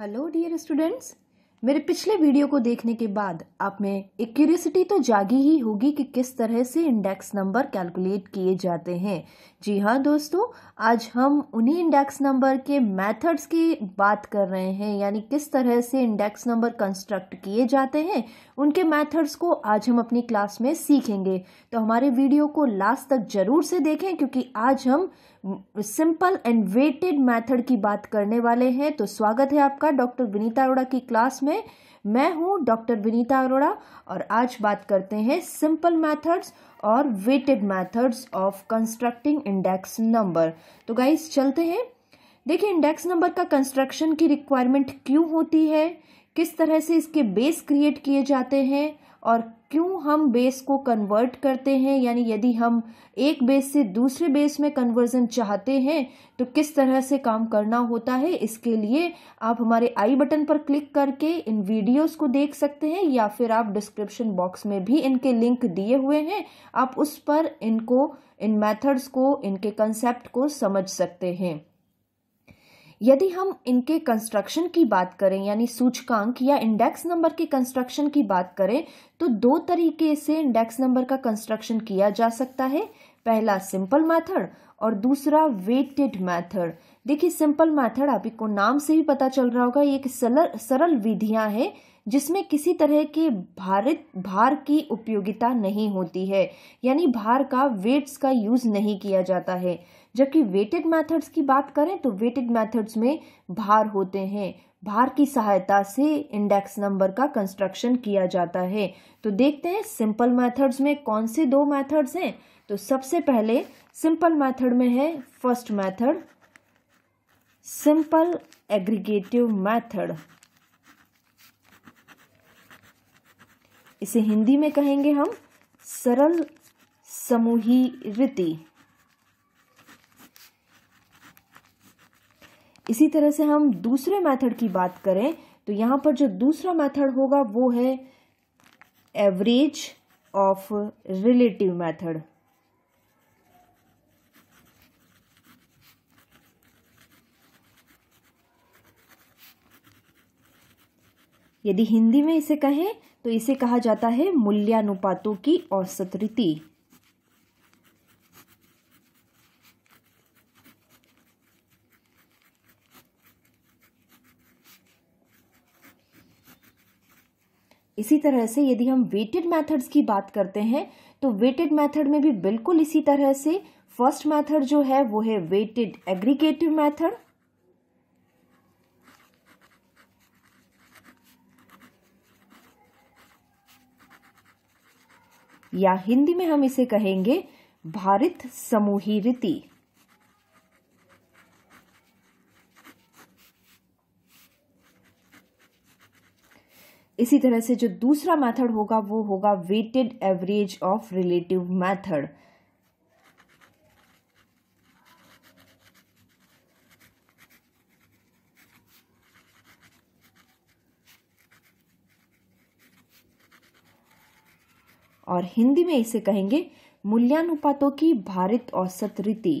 hello dear students मेरे पिछले video को देखने के बाद आप में एक क्यूरियसिटी तो जागी ही होगी कि किस तरह से इंडेक्स नंबर कैलकुलेट किए जाते हैं जी हाँ दोस्तों आज हम उन्हीं इंडेक्स नंबर के मेथड्स की बात कर रहे हैं यानी किस तरह से इंडेक्स नंबर कंस्ट्रक्ट किए जाते हैं उनके मेथड्स को आज हम अपनी क्लास में सीखेंगे तो हमारे वीडियो को लास्ट तक जरूर से देखें क्योंकि आज हम सिंपल एंड वेटेड मेथड की बात करने वाले हैं तो स्वागत है आपका डॉक्टर विनीता अरोड़ा की क्लास में मैं हूं डॉक्टर विनीता अरोड़ा और आज बात करते हैं सिंपल मेथड्स और weighted methods of constructing index number तो गाइस चलते हैं देखिए इंडेक्स नंबर का कंस्ट्रक्शन की रिक्वायरमेंट क्यों होती है किस तरह से इसके बेस क्रिएट किए जाते हैं और क्यों हम बेस को कन्वर्ट करते हैं यानी यदि हम एक बेस से दूसरे बेस में कन्वर्जन चाहते हैं तो किस तरह से काम करना होता है इसके लिए आप हमारे आई बटन पर क्लिक करके इन वीडियोस को देख सकते हैं या फिर आप डिस्क्रिप्शन बॉक्स में भी इनके लिंक दिए हुए हैं आप उस पर इनको इन मेथड्स को इनके कंसेप्ट को समझ सकते हैं यदि हम इनके कंस्ट्रक्शन की बात करें यानी सूचकांक या इंडेक्स नंबर के कंस्ट्रक्शन की बात करें तो दो तरीके से इंडेक्स नंबर का कंस्ट्रक्शन किया जा सकता है पहला सिंपल मेथड और दूसरा वेटेड मेथड देखिए सिंपल मेथड आप को नाम से ही पता चल रहा होगा ये एक सरल सरल विधियां हैं जिसमें किसी तरह के भारित भार की उपयोगिता नहीं होती है यानी भार का वेट्स का यूज़ नहीं किया जाता है जबकि वेटेड मेथड्स की बात करें तो वेटेड मेथड्स में भार होते हैं भार की सहायता से इंडेक्स नंबर का कंस्ट्रक्शन किया जाता है तो देखते हैं सिंपल मेथड्स में कौन से दो मेथड्स हैं तो सबसे पहले सिंपल मेथड में है first method simple aggregative method इसे हिंदी में कहेंगे हम सरल समूही रीति इसी तरह से हम दूसरे मेथड की बात करें तो यहां पर जो दूसरा मेथड होगा वो है एवरेज ऑफ रिलेटिव मेथड यदि हिंदी में इसे कहें तो इसे कहा जाता है मूल्यानुपातों की औसत रीति इसी तरह से यदि हम वेटेड मेथड्स की बात करते हैं तो वेटेड मेथड में भी बिल्कुल इसी तरह से फर्स्ट मेथड जो है वो है वेटेड एग्रीगेटिव मेथड या हिंदी में हम इसे कहेंगे भारत समूही रीति इसी तरह से जो दूसरा मेथड होगा वो होगा weighted average of relative method और हिंदी में इसे कहेंगे मूल्यानुपातों की भारत औसत रीति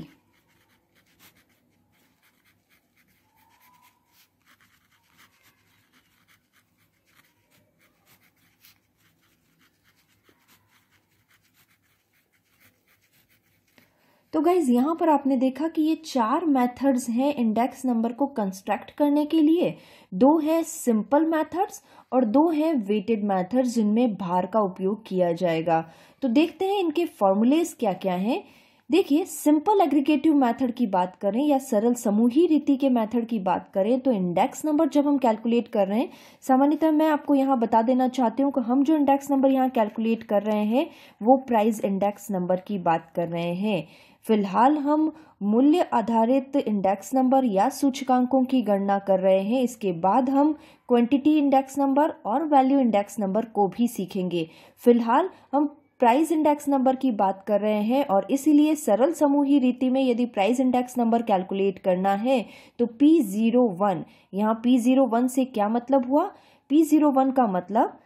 तो गाइज़ यहाँ पर आपने देखा कि ये चार मेथड्स हैं इंडेक्स नंबर को कंस्ट्रक्ट करने के लिए दो हैं सिंपल मेथड्स और दो हैं वेटेड मेथड्स जिनमें भार का उपयोग किया जाएगा तो देखते हैं इनके फॉर्मूलेज क्या क्या हैं देखिए सिंपल एग्रीगेटिव मेथड की बात करें या सरल समूही रीति के मेथड की बात करें तो इंडेक्स नंबर जब हम कैलकुलेट कर रहे हैं सामान्यतः मैं आपको यहाँ बता देना चाहती हूँ कि हम जो इंडेक्स नंबर यहाँ कैलकुलेट कर रहे हैं वो प्राइस इंडेक्स नंबर की बात कर रहे हैं फिलहाल हम मूल्य आधारित इंडेक्स नंबर या सूचकांकों की गणना कर रहे हैं इसके बाद हम क्वांटिटी इंडेक्स नंबर और वैल्यू इंडेक्स नंबर को भी सीखेंगे फिलहाल हम प्राइस इंडेक्स नंबर की बात कर रहे हैं और इसीलिए सरल समूही रीति में यदि प्राइस इंडेक्स नंबर कैलकुलेट करना है तो पी जीरो वन यहाँ पी जीरो वन से क्या मतलब हुआ पी जीरो वन का मतलब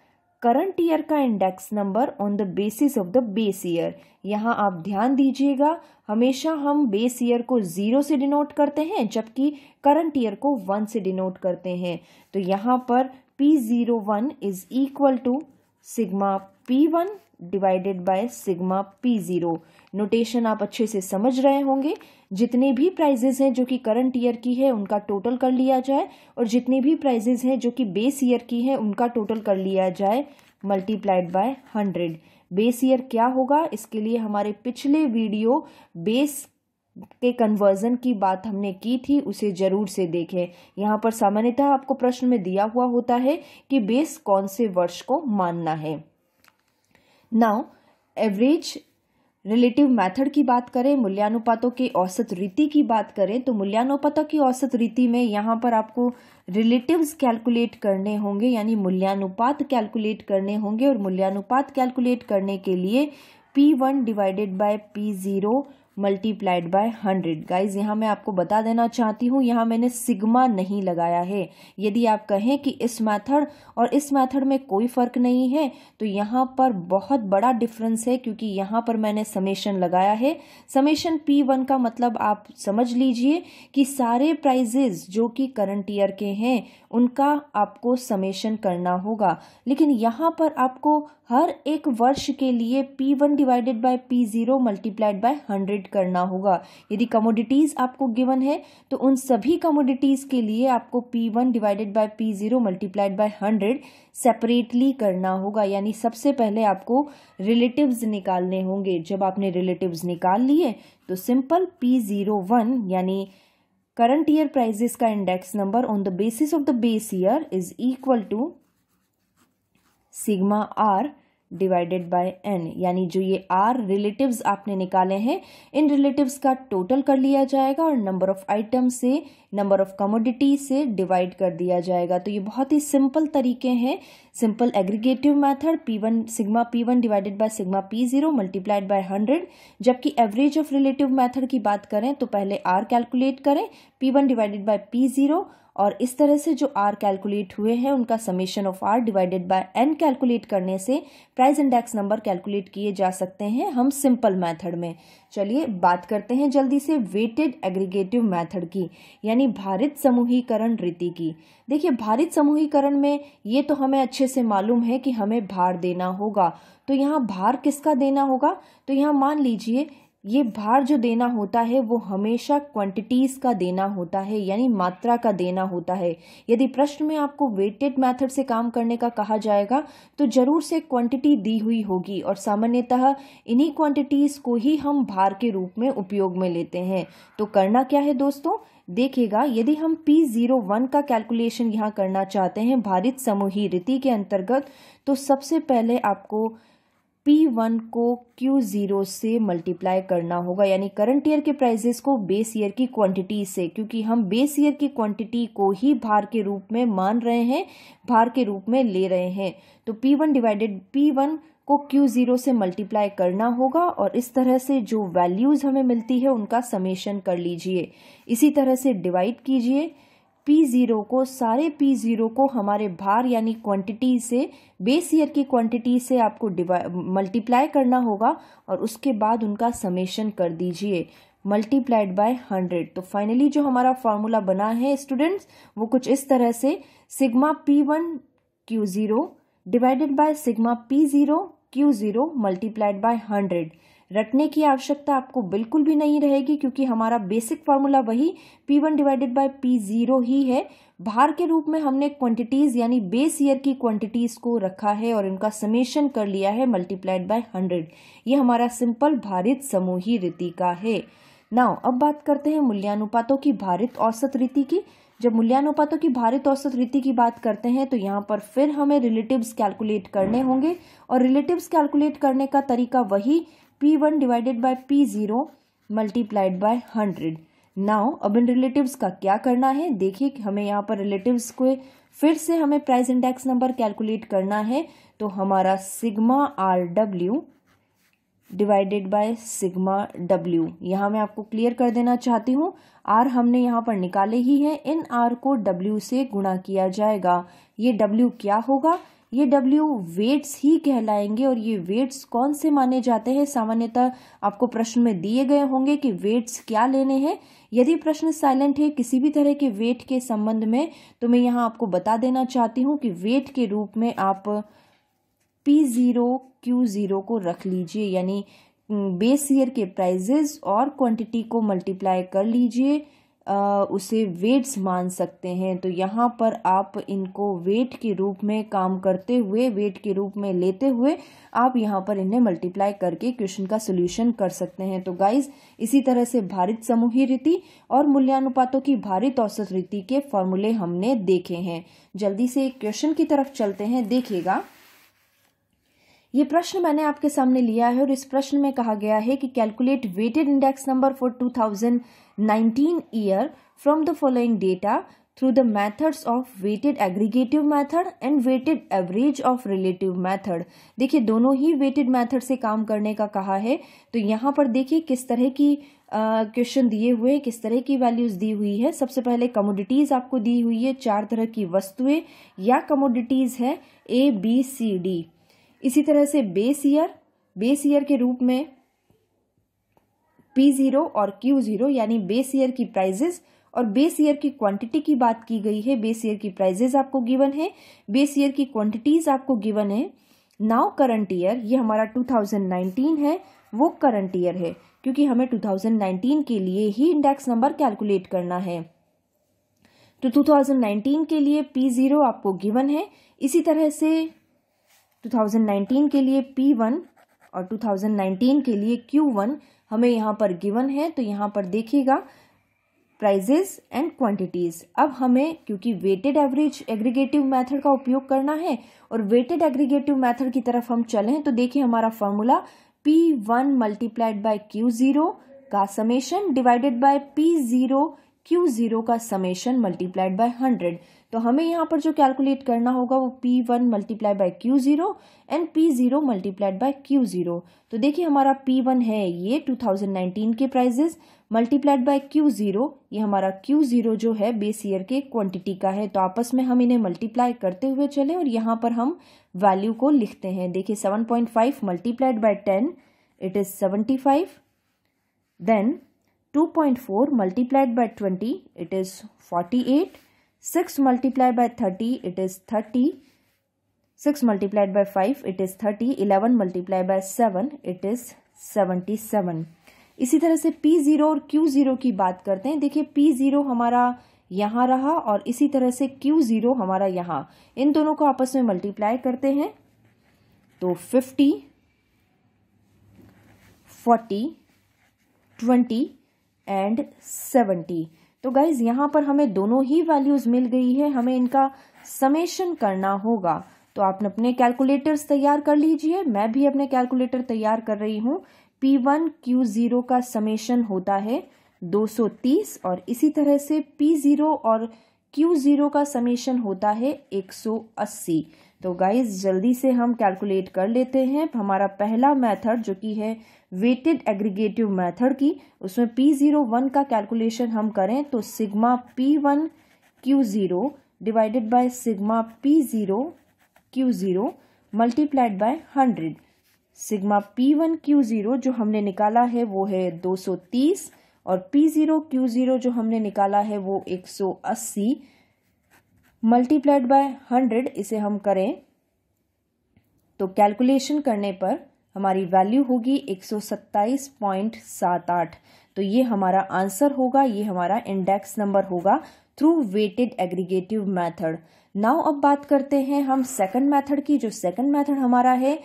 करंट ईयर का index number on the basis of the base year यहाँ आप ध्यान दीजिएगा हमेशा हम बेस ईयर को ज़ीरो से डिनोट करते हैं जबकि करंट ईयर को वन से डिनोट करते हैं तो यहाँ पर P zero one is equal to sigma P one divided by sigma P zero notation आप अच्छे से समझ रहे होंगे जितने भी प्राइजेज हैं जो कि करंट ईयर की है उनका टोटल कर लिया जाए और जितने भी प्राइजेज हैं जो कि बेस ईयर की है उनका टोटल कर लिया जाए multiplied by hundred base year क्या होगा इसके लिए हमारे पिछले वीडियो बेस के कन्वर्जन की बात हमने की थी उसे जरूर से देखें यहाँ पर सामान्यतः आपको प्रश्न में दिया हुआ होता है कि बेस कौन से वर्ष को मानना है नाउ एवरेज रिलेटिव मेथड की बात करें मूल्यानुपातों के औसत रीति की बात करें तो मूल्यानुपातों की औसत रीति में यहाँ पर आपको रिलेटिव्स कैलकुलेट करने होंगे यानी मूल्यानुपात कैलकुलेट करने होंगे और मूल्यानुपात कैलकुलेट करने के लिए P one divided by P zero multiplied by hundred guys यहाँ मैं आपको बता देना चाहती हूँ यहाँ मैंने सिग्मा नहीं लगाया है यदि आप कहें कि इस मेथड और इस मेथड में कोई फ़र्क नहीं है तो यहाँ पर बहुत बड़ा डिफरेंस है क्योंकि यहाँ पर मैंने समेशन लगाया है समेशन पी वन का मतलब आप समझ लीजिए कि सारे प्राइजेज जो कि करंट ईयर के हैं उनका आपको समेशन करना होगा लेकिन यहाँ पर आपको हर एक वर्ष के लिए P one divided by P zero multiplied by hundred calculate करना होगा यदि कमोडिटीज़ आपको गिवन है तो उन सभी कमोडिटीज़ के लिए आपको P one divided by P zero multiplied by hundred separately करना होगा यानी सबसे पहले आपको रिलेटिव्स निकालने होंगे जब आपने रिलेटिव्स निकाल लिए तो सिंपल पी ज़ीरो वन यानी करंट ईयर प्राइजेस का index number on the basis of the base year is equal to sigma R divided by N यानी जो ये आर रिलेटिव्स आपने निकाले हैं इन रिलेटिव्स का टोटल कर लिया जाएगा और नंबर ऑफ आइटम से नंबर ऑफ कमोडिटी से डिवाइड कर दिया जाएगा तो ये बहुत ही सिंपल तरीके हैं simple aggregative method P one sigma P one divided by sigma P zero multiplied by hundred जबकि एवरेज ऑफ रिलेटिव मैथड की बात करें तो पहले आर कैलकुलेट करें P one divided by P zero और इस तरह से जो आर कैलकुलेट हुए हैं उनका summation of R divided by N calculate करने से प्राइस इंडेक्स नंबर कैलकुलेट किए जा सकते हैं हम सिंपल मेथड में चलिए बात करते हैं जल्दी से वेटेड एग्रीगेटिव मेथड की यानी भारित समूहीकरण रीति की देखिए भारित समूहीकरण में ये तो हमें अच्छे से मालूम है कि हमें भार देना होगा तो यहाँ भार किसका देना होगा तो यहाँ मान लीजिए ये भार जो देना होता है वो हमेशा क्वांटिटीज़ का देना होता है यानी मात्रा का देना होता है यदि प्रश्न में आपको वेटेड मेथड से काम करने का कहा जाएगा तो ज़रूर से क्वांटिटी दी हुई होगी और सामान्यतः इन्हीं क्वांटिटीज़ को ही हम भार के रूप में उपयोग में लेते हैं तो करना क्या है दोस्तों देखिएगा यदि हम पी जीरो वन का कैलकुलेशन यहाँ करना चाहते हैं भारित समूही रीति के अंतर्गत तो सबसे पहले आपको P1 को Q0 से मल्टीप्लाई करना होगा यानी करंट ईयर के प्राइजेस को बेस ईयर की क्वांटिटी से क्योंकि हम बेस ईयर की क्वांटिटी को ही भार के रूप में मान रहे हैं भार के रूप में ले रहे हैं तो P1 डिवाइडेड P1 को Q0 से मल्टीप्लाई करना होगा और इस तरह से जो वैल्यूज़ हमें मिलती है उनका समेशन कर लीजिए इसी तरह से डिवाइड कीजिए पी ज़ीरो को सारे पी ज़ीरो को हमारे भार यानी क्वांटिटी से बेस ईयर की क्वांटिटी से आपको मल्टीप्लाई करना होगा और उसके बाद उनका समेशन कर दीजिए मल्टीप्लाइड बाय हंड्रेड तो फाइनली जो हमारा फॉर्मूला बना है स्टूडेंट्स वो कुछ इस तरह से sigma P one Q zero divided by sigma P zero Q zero multiplied by hundred रटने की आवश्यकता आपको बिल्कुल भी नहीं रहेगी क्योंकि हमारा बेसिक फार्मूला वही P one divided by P zero ही है भार के रूप में हमने क्वांटिटीज यानी बेस ईयर की क्वांटिटीज को रखा है और इनका समेशन कर लिया है मल्टीप्लाइड बाय हंड्रेड ये हमारा सिंपल भारित समूही रीति का है नाउ अब बात करते हैं मूल्यानुपातों की भारित औसत रीति की जब मूल्यानुपातों की भारित औसत रीति की बात करते हैं तो यहाँ पर फिर हमें रिलेटिव्स कैलकुलेट करने होंगे और रिलेटिव्स कैलकुलेट करने का तरीका वही P one divided by P zero multiplied by hundred now अब इन रिलेटिव्स का क्या करना है देखिए हमें यहाँ पर रिलेटिव्स को फिर से हमें प्राइस इंडेक्स नंबर कैलकुलेट करना है तो हमारा sigma R W divided by sigma W यहाँ मैं आपको क्लियर कर देना चाहती हूँ आर हमने यहाँ पर निकाले ही है इन आर को डब्ल्यू से गुणा किया जाएगा ये डब्ल्यू क्या होगा ये डब्ल्यू वेट्स ही कहलाएंगे और ये वेट्स कौन से माने जाते हैं सामान्यतः आपको प्रश्न में दिए गए होंगे कि वेट्स क्या लेने हैं यदि प्रश्न साइलेंट है किसी भी तरह के वेट के संबंध में तो मैं यहाँ आपको बता देना चाहती हूँ कि वेट के रूप में आप पी ज़ीरो क्यू ज़ीरो को रख लीजिए यानी बेस ईयर के प्राइजेज और क्वांटिटी को मल्टीप्लाई कर लीजिए उसे वेट्स मान सकते हैं तो यहाँ पर आप इनको वेट के रूप में काम करते हुए वेट के रूप में लेते हुए आप यहाँ पर इन्हें मल्टीप्लाई करके क्वेश्चन का सोल्यूशन कर सकते हैं तो गाइज इसी तरह से भारित समूही रीति और मूल्यानुपातों की भारित औसत रीति के फॉर्मूले हमने देखे हैं जल्दी से क्वेश्चन की तरफ चलते हैं देखिएगा ये प्रश्न मैंने आपके सामने लिया है और इस प्रश्न में कहा गया है कि calculate weighted index number for 2019 year from the following data through the methods of weighted aggregative method and weighted average of relative method देखिए दोनों ही वेटेड मैथड से काम करने का कहा है तो यहाँ पर देखिए किस तरह की क्वेश्चन दिए हुए किस तरह की वैल्यूज दी हुई है सबसे पहले कमोडिटीज आपको दी हुई है चार तरह की वस्तुएं या कमोडिटीज है ए बी सी डी इसी तरह से बेस ईयर बेस ईयर के रूप में पी ज़ीरो और क्यू ज़ीरो यानी बेस ईयर की प्राइजेस और बेस ईयर की क्वांटिटी की बात की गई है बेस ईयर की प्राइजेस आपको गिवन है बेस ईयर की क्वांटिटीज आपको गिवन है नाउ करंट ईयर ये हमारा 2019 है वो करंट ईयर है क्योंकि हमें 2019 के लिए ही इंडेक्स नंबर कैलकुलेट करना है तो 2019 के लिए P0 आपको गिवन है इसी तरह से 2019 के लिए P1 और 2019 के लिए Q1 हमें यहाँ पर गिवन है तो यहाँ पर देखिएगा प्राइजेस एंड क्वांटिटीज़ अब हमें क्योंकि वेटेड एवरेज एग्रीगेटिव मेथड का उपयोग करना है और वेटेड एग्रीगेटिव मेथड की तरफ हम चलें तो देखिए हमारा formula P one multiplied by Q zero का summation divided by P zero Q zero का समेशन मल्टीप्लाइड बाय हंड्रेड तो हमें यहाँ पर जो कैलकुलेट करना होगा वो P one multiply by Q zero and P zero multiplied by Q zero तो देखिए हमारा पी वन है ये टू थाउजेंड नाइनटीन के prices multiplied by Q zero ये हमारा क्यू ज़ीरो जो है बेस ईयर के क्वांटिटी का है तो आपस में हम इन्हें मल्टीप्लाई करते हुए चले और यहाँ पर हम वैल्यू को लिखते हैं देखिए seven point five multiplied by ten it is seventy five then two point four multiplied by twenty it is forty eight six multiply by thirty it is thirty six multiplied by five it is thirty eleven multiply by seven it is seventy seven इसी तरह से P zero और Q zero की बात करते हैं देखिए P zero हमारा यहां रहा और इसी तरह से क्यू जीरो हमारा यहां इन दोनों को आपस में मल्टीप्लाई करते हैं तो fifty forty twenty and seventy तो गाइज यहाँ पर हमें दोनों ही वैल्यूज मिल गई है हमें इनका समेशन करना होगा तो आप अपने कैलकुलेटर्स तैयार कर लीजिए मैं भी अपने कैलकुलेटर तैयार कर रही हूँ पी वन क्यू जीरो का समेशन होता है 230 और इसी तरह से पी जीरो और क्यू जीरो का समेशन होता है 180 तो गाइज जल्दी से हम कैलकुलेट कर लेते हैं हमारा पहला मेथड जो कि है वेटेड एग्रीगेटिव मेथड की उसमें पी जीरो वन का कैलकुलेशन हम करें तो sigma P one Q zero divided by sigma P zero Q zero multiplied by hundred sigma P one Q zero जो हमने निकाला है वो है दो सौ तीस और पी ज़ीरो क्यू ज़ीरो जो हमने निकाला है वो एक सौ अस्सी मल्टीप्लाइड बाय हंड्रेड इसे हम करें तो कैलकुलेशन करने पर हमारी वैल्यू होगी एक सौ सत्ताईस पॉइंट सात आठ तो ये हमारा आंसर होगा ये हमारा इंडेक्स नंबर होगा through weighted aggregative method now अब बात करते हैं हम सेकंड मेथड की जो सेकंड मेथड हमारा है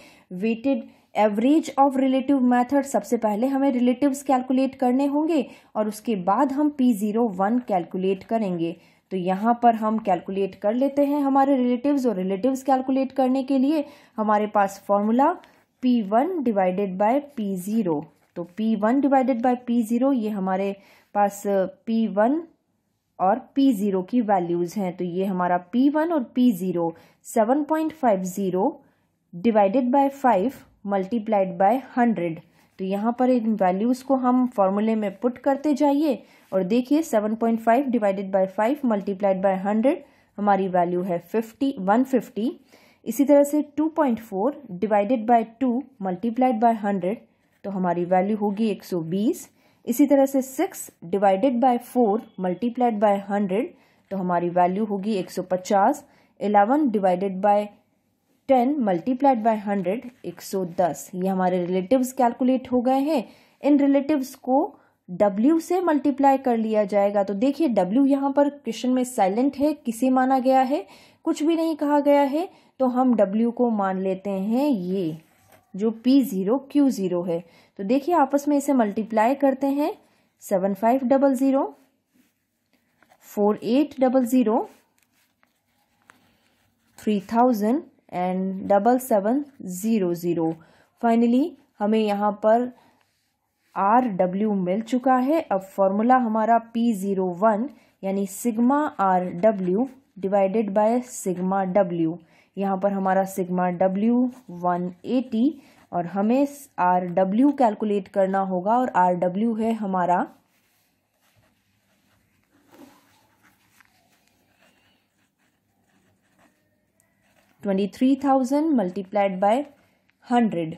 weighted average of relative method सबसे पहले हमें रिलेटिव्स कैलकुलेट करने होंगे और उसके बाद हम पी जीरो वन कैलकुलेट करेंगे तो यहाँ पर हम कैलकुलेट कर लेते हैं हमारे रिलेटिव्स और रिलेटिव्स कैलकुलेट करने के लिए हमारे पास formula P one divided by P zero तो P one divided by P zero ये हमारे पास पी uh, वन और पी ज़ीरो की वैल्यूज़ हैं तो ये हमारा पी वन और P zero seven point five zero divided by five multiplied by hundred तो यहाँ पर इन वैल्यूज़ को हम फॉर्मूले में पुट करते जाइए और देखिए seven point five divided by five multiplied by hundred हमारी वैल्यू है फिफ्टी वन फिफ्टी इसी तरह से 2.4 डिवाइडेड बाय 2 मल्टीप्लाइड बाय 100 तो हमारी वैल्यू होगी 120 इसी तरह से 6 डिवाइडेड बाय 4 मल्टीप्लाइड बाय 100 तो हमारी वैल्यू होगी 150 eleven divided by ten multiplied by hundred एक ये हमारे रिलेटिव्स कैलकुलेट हो गए हैं इन रिलेटिव्स को W से मल्टीप्लाई कर लिया जाएगा तो देखिए W यहाँ पर क्वेश्चन में साइलेंट है किसे माना गया है कुछ भी नहीं कहा गया है तो हम W को मान लेते हैं ये जो P ज़ीरो क्यू ज़ीरो है तो देखिए आपस में इसे मल्टीप्लाई करते हैं seven five double zero four eight double zero three thousand and double seven zero zero finally हमें यहाँ पर आर डब्ल्यू मिल चुका है अब फॉर्मूला हमारा पी ज़ीरो वन यानी sigma R W divided by sigma W यहाँ पर हमारा सिग्मा डब्ल्यू वन एटी और हमें आर डब्ल्यू कैलकुलेट करना होगा और आर डब्ल्यू है हमारा twenty three thousand multiplied by hundred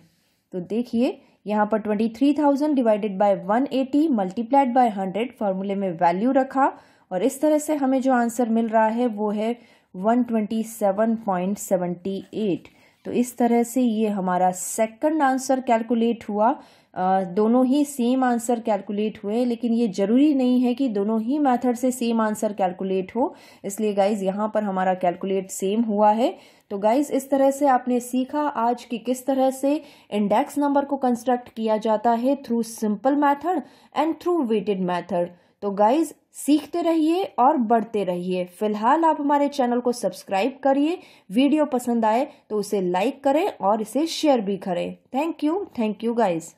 तो देखिए यहाँ पर twenty three thousand divided by one eighty multiplied by hundred फॉर्मूले में वैल्यू रखा और इस तरह से हमें जो आंसर मिल रहा है वो है 127.78 तो इस तरह से ये हमारा सेकंड आंसर कैलकुलेट हुआ आ, दोनों ही सेम आंसर कैलकुलेट हुए लेकिन ये ज़रूरी नहीं है कि दोनों ही मेथड से सेम आंसर कैलकुलेट हो इसलिए गाइज यहाँ पर हमारा कैलकुलेट सेम हुआ है तो गाइज इस तरह से आपने सीखा आज कि किस तरह से इंडेक्स नंबर को कंस्ट्रक्ट किया जाता है through simple method and through weighted method तो गाइज सीखते रहिए और बढ़ते रहिए फिलहाल आप हमारे चैनल को सब्सक्राइब करिए वीडियो पसंद आए तो उसे लाइक करें और इसे शेयर भी करें thank you thank you guys